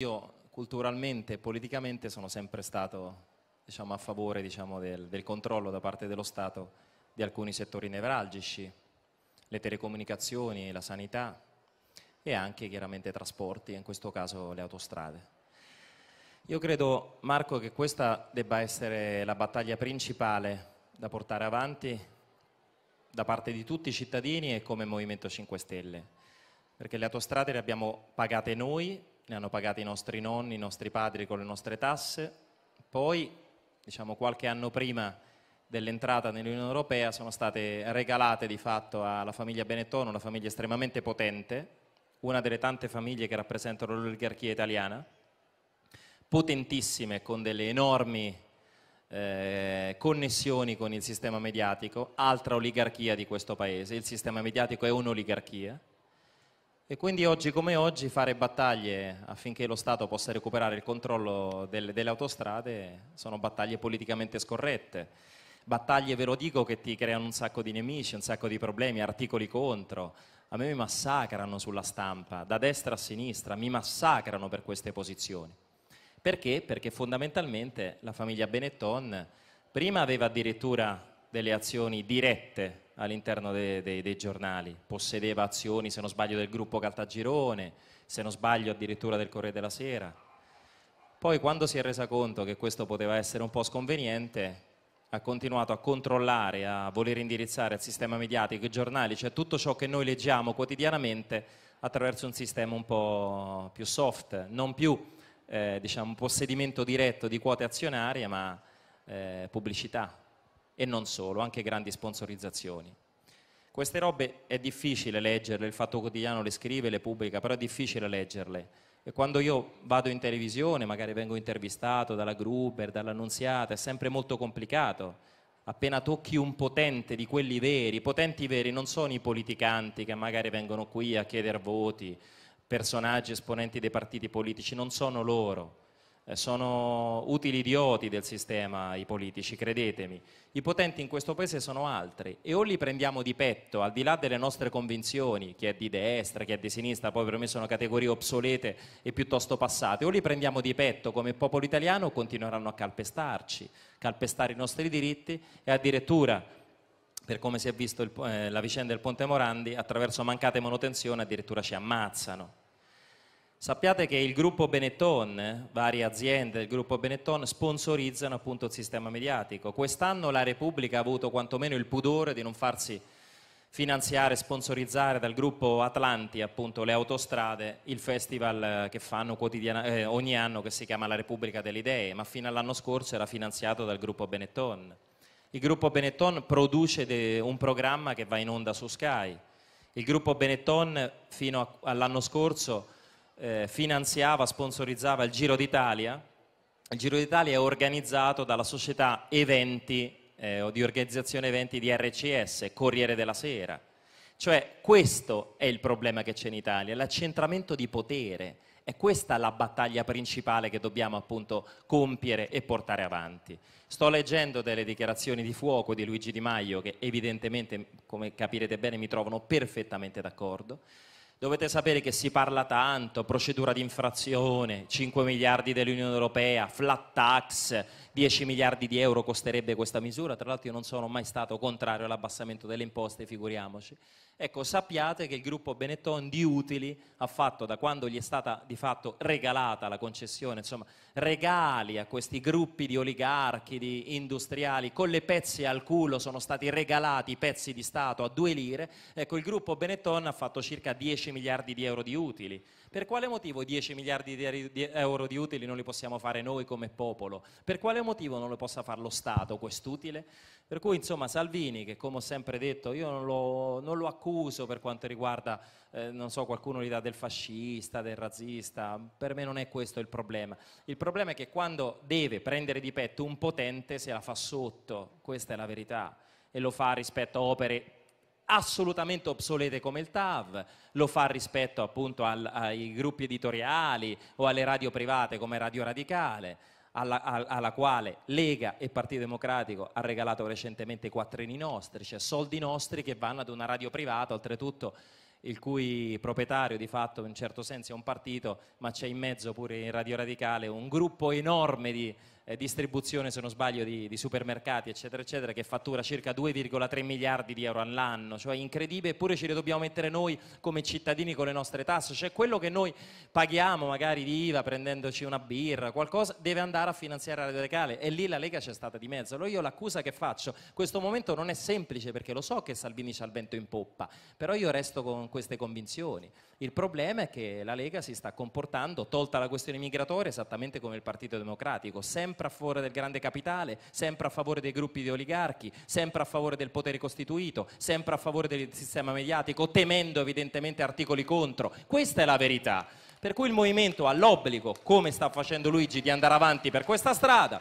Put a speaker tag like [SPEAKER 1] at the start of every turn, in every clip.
[SPEAKER 1] Io culturalmente e politicamente sono sempre stato diciamo, a favore diciamo, del, del, controllo da parte dello Stato di alcuni settori nevralgici, le telecomunicazioni, la sanità e anche chiaramente i trasporti, in questo caso le autostrade. Io credo, Marco, che questa debba essere la battaglia principale da portare avanti da parte di tutti i cittadini e come Movimento 5 Stelle, perché le autostrade le abbiamo pagate noi ne hanno pagati i nostri nonni, i nostri padri con le nostre tasse, poi, diciamo qualche anno prima dell'entrata nell'Unione Europea, sono state regalate di fatto alla famiglia Benetton, una famiglia estremamente potente, una delle tante famiglie che rappresentano l'oligarchia italiana, potentissime con delle enormi eh, connessioni con il sistema mediatico, altra oligarchia di questo paese, il sistema mediatico è un'oligarchia, e quindi oggi come oggi fare battaglie affinché lo Stato possa recuperare il controllo delle, delle autostrade sono battaglie politicamente scorrette. Battaglie, ve lo dico, che ti creano un sacco di nemici, un sacco di problemi, articoli contro. A me mi massacrano sulla stampa, da destra a sinistra, mi massacrano per queste posizioni. Perché? Perché fondamentalmente la famiglia Benetton prima aveva addirittura delle azioni dirette all'interno dei, dei, dei giornali, possedeva azioni, se non sbaglio, del gruppo Caltagirone, se non sbaglio addirittura del Corriere della Sera. Poi quando si è resa conto che questo poteva essere un po' sconveniente, ha continuato a controllare, a voler indirizzare al sistema mediatico i giornali, cioè tutto ciò che noi leggiamo quotidianamente attraverso un sistema un po' più soft, non più eh, diciamo, possedimento diretto di quote azionarie, ma eh, pubblicità, e non solo, anche grandi sponsorizzazioni. Queste robe è difficile leggerle, il Fatto Quotidiano le scrive, le pubblica, però è difficile leggerle. E quando io vado in televisione, magari vengo intervistato dalla Gruber, dall'Annunziata, è sempre molto complicato. Appena tocchi un potente di quelli veri, i potenti veri non sono i politicanti che magari vengono qui a chiedere voti, personaggi esponenti dei partiti politici, non sono loro eh, sono utili idioti del sistema i politici, credetemi. I potenti in questo paese sono altri e o li prendiamo di petto, al di là delle nostre convinzioni, chi è di destra, chi è di sinistra, poi per me sono categorie obsolete e piuttosto passate, o li prendiamo di petto come popolo italiano continueranno a calpestarci, calpestare i nostri diritti e addirittura per come si è visto il, eh, la vicenda del Ponte Morandi, attraverso mancate manutenzioni addirittura ci ammazzano. Sappiate che il gruppo Benetton, varie aziende del gruppo Benetton, sponsorizzano appunto il sistema mediatico. Quest'anno la Repubblica ha avuto quantomeno il pudore di non farsi finanziare, sponsorizzare dal gruppo Atlanti appunto le autostrade, il festival che fanno eh, ogni anno che si chiama La Repubblica delle Idee, ma fino all'anno scorso era finanziato dal gruppo Benetton. Il gruppo Benetton produce un programma che va in onda su Sky. Il gruppo Benetton fino all'anno scorso eh, finanziava, sponsorizzava il Giro d'Italia. Il Giro d'Italia è organizzato dalla società eventi eh, o di organizzazione eventi di RCS, Corriere della Sera. Cioè questo è il problema che c'è in Italia, l'accentramento di potere. È questa la battaglia principale che dobbiamo appunto compiere e portare avanti. Sto leggendo delle dichiarazioni di fuoco di Luigi Di Maio che evidentemente, come capirete bene, mi trovano perfettamente d'accordo. Dovete sapere che si parla tanto, procedura di infrazione, 5 miliardi dell'Unione Europea, flat tax, 10 miliardi di euro costerebbe questa misura, tra l'altro io non sono mai stato contrario all'abbassamento delle imposte, figuriamoci. Ecco, sappiate che il gruppo Benetton di utili ha fatto, da quando gli è stata di fatto regalata la concessione, insomma, regali a questi gruppi di oligarchi, di industriali, con le pezze al culo sono stati regalati i pezzi di Stato a due lire, ecco, il gruppo Benetton ha fatto circa 10 10 miliardi di euro di utili. Per quale motivo 10 miliardi di euro di utili non li possiamo fare noi come popolo? Per quale motivo non lo possa fare lo Stato quest'utile? Per cui insomma Salvini, che come ho sempre detto io non lo, non lo accuso per quanto riguarda, eh, non so, qualcuno l'idea del fascista, del razzista, per me non è questo il problema. Il problema è che quando deve prendere di petto un potente se la fa sotto, questa è la verità, e lo fa rispetto a opere assolutamente obsolete come il TAV, lo fa rispetto appunto al, ai gruppi editoriali o alle radio private come Radio Radicale, alla, alla, quale Lega e Partito Democratico ha regalato recentemente i quattrini nostri, cioè soldi nostri che vanno ad una radio privata, oltretutto il cui proprietario di fatto in certo senso è un partito, ma c'è in mezzo pure in Radio Radicale un gruppo enorme di eh, distribuzione, se non sbaglio, di, di, supermercati, eccetera, eccetera, che fattura circa 2,3 miliardi di euro all'anno, cioè incredibile, eppure ce ci dobbiamo mettere noi come cittadini con le nostre tasse, cioè quello che noi paghiamo magari di IVA prendendoci una birra, qualcosa, deve andare a finanziare la legale e lì la Lega c'è stata di mezzo. Allora io l'accusa che faccio, questo momento non è semplice perché lo so che Salvini c'ha il vento in poppa, però io resto con queste convinzioni. Il problema è che la Lega si sta comportando, tolta la questione migratoria, esattamente come il Partito Democratico, sempre sempre a favore del grande capitale, sempre a favore dei gruppi di oligarchi, sempre a favore del potere costituito, sempre a favore del sistema mediatico, temendo evidentemente articoli contro. Questa è la verità. Per cui il movimento ha l'obbligo, come sta facendo Luigi, di andare avanti per questa strada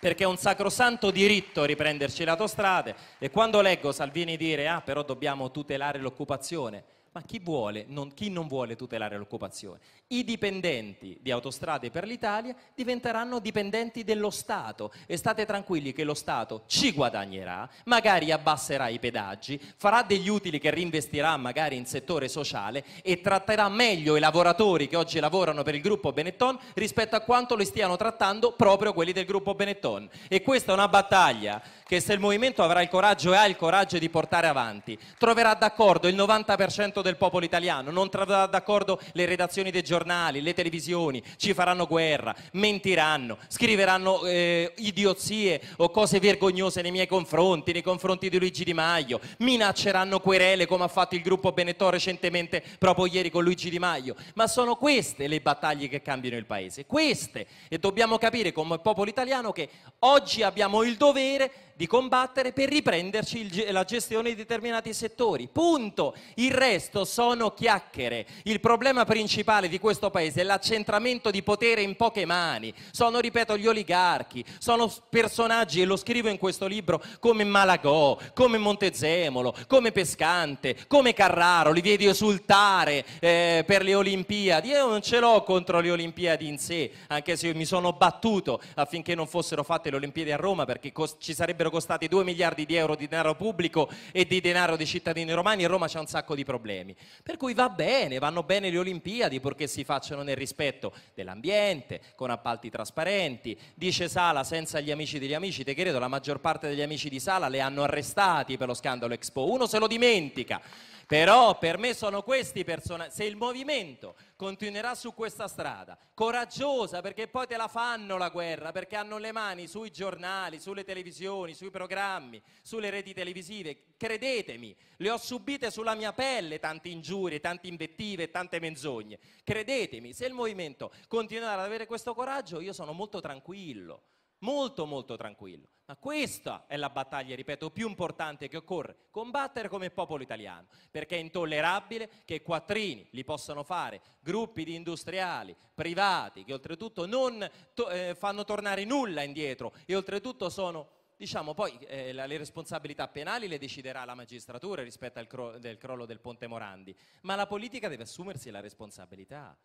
[SPEAKER 1] perché è un sacrosanto diritto riprenderci le autostrade e quando leggo Salvini dire ah però dobbiamo tutelare l'occupazione ma chi, vuole, non, chi non vuole tutelare l'occupazione? I dipendenti di Autostrade per l'Italia diventeranno dipendenti dello Stato e state tranquilli che lo Stato ci guadagnerà, magari abbasserà i pedaggi, farà degli utili che reinvestirà magari in settore sociale e tratterà meglio i lavoratori che oggi lavorano per il gruppo Benetton rispetto a quanto li stiano trattando proprio quelli del gruppo Benetton. E questa è una battaglia che se il movimento avrà il coraggio e ha il coraggio di portare avanti, troverà d'accordo il 90% del popolo italiano, non troverà d'accordo le redazioni dei giornali, le televisioni, ci faranno guerra, mentiranno, scriveranno eh, idiozie o cose vergognose nei miei confronti, nei confronti di Luigi Di Maio, minacceranno querele come ha fatto il gruppo Benetton recentemente proprio ieri con Luigi Di Maio, ma sono queste le battaglie che cambiano il paese, queste e dobbiamo capire come popolo italiano che oggi abbiamo il dovere di combattere per riprenderci il, la gestione di determinati settori. Punto. Il resto sono chiacchiere. Il problema principale di questo paese è l'accentramento di potere in poche mani. Sono, ripeto, gli oligarchi, sono personaggi, e lo scrivo in questo libro, come Malagò, come Montezemolo, come Pescante, come Carraro, li vedi esultare eh, per le Olimpiadi. Io non ce l'ho contro le Olimpiadi in sé, anche se mi sono battuto affinché non fossero fatte le Olimpiadi a Roma perché ci sarebbero sarebbero costati 2 miliardi di euro di denaro pubblico e di denaro dei cittadini romani e Roma c'è un sacco di problemi. Per cui va bene, vanno bene le Olimpiadi purché si facciano nel rispetto dell'ambiente, con appalti trasparenti. Dice Sala, senza gli amici degli amici, te credo, la maggior parte degli amici di Sala le hanno arrestati per lo scandalo Expo. Uno se lo dimentica. Però per me sono questi personaggi, se il movimento continuerà su questa strada, coraggiosa perché poi te la fanno la guerra, perché hanno le mani sui giornali, sulle televisioni, sui programmi, sulle reti televisive, credetemi, le ho subite sulla mia pelle tante ingiurie, tante invettive, tante menzogne, credetemi, se il movimento continuerà ad avere questo coraggio io sono molto tranquillo molto molto tranquillo. Ma questa è la battaglia, ripeto, più importante che occorre combattere come popolo italiano, perché è intollerabile che quattrini li possano fare gruppi di industriali privati che oltretutto non to- eh, fanno tornare nulla indietro e oltretutto sono Diciamo poi eh, le responsabilità penali le deciderà la magistratura rispetto al cro- del crollo del Ponte Morandi, ma la politica deve assumersi la responsabilità.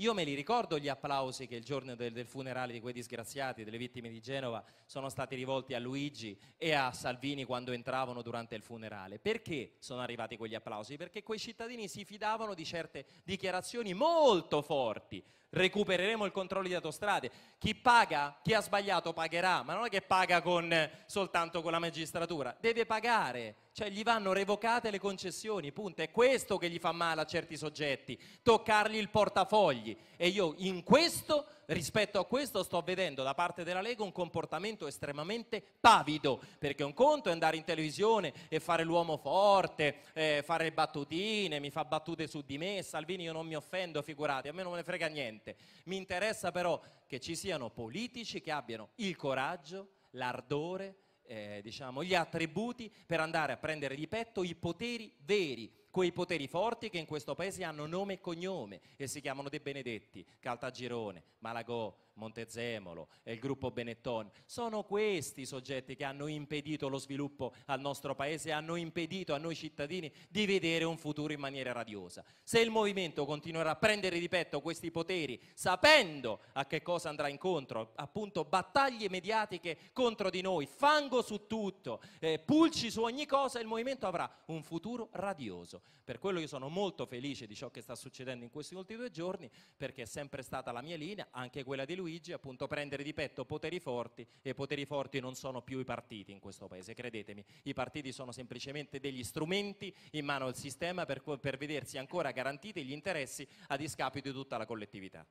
[SPEAKER 1] Io me li ricordo gli applausi che il giorno del, del funerale di quei disgraziati, delle vittime di Genova, sono stati rivolti a Luigi e a Salvini quando entravano durante il funerale. Perché sono arrivati quegli applausi? Perché quei cittadini si fidavano di certe dichiarazioni molto forti. Recupereremo il controllo di autostrade. Chi paga, chi ha sbagliato pagherà, ma non è che paga con, soltanto con la magistratura, deve pagare cioè gli vanno revocate le concessioni, punto. È questo che gli fa male a certi soggetti, toccargli il portafogli. E io in questo, rispetto a questo, sto vedendo da parte della Lega un comportamento estremamente pavido, perché un conto è andare in televisione e fare l'uomo forte, eh, fare battutine, mi fa battute su di me, Salvini io non mi offendo, figurati, a me non me ne frega niente. Mi interessa però che ci siano politici che abbiano il coraggio, l'ardore, eh, diciamo, gli attributi per andare a prendere di petto i poteri veri quei poteri forti che in questo paese hanno nome e cognome e si chiamano De Benedetti, Caltagirone, Malagò, Montezemolo e il gruppo Benetton. Sono questi i soggetti che hanno impedito lo sviluppo al nostro paese, hanno impedito a noi cittadini di vedere un futuro in maniera radiosa. Se il movimento continuerà a prendere di petto questi poteri, sapendo a che cosa andrà incontro, appunto battaglie mediatiche contro di noi, fango su tutto, eh, pulci su ogni cosa, il movimento avrà un futuro radioso senso. Per quello io sono molto felice di ciò che sta succedendo in questi ultimi due giorni, perché è sempre stata la mia linea, anche quella di Luigi, appunto prendere di petto poteri forti e poteri forti non sono più i partiti in questo Paese, credetemi, i partiti sono semplicemente degli strumenti in mano al sistema per, per vedersi ancora garantiti gli interessi a discapito di tutta la collettività.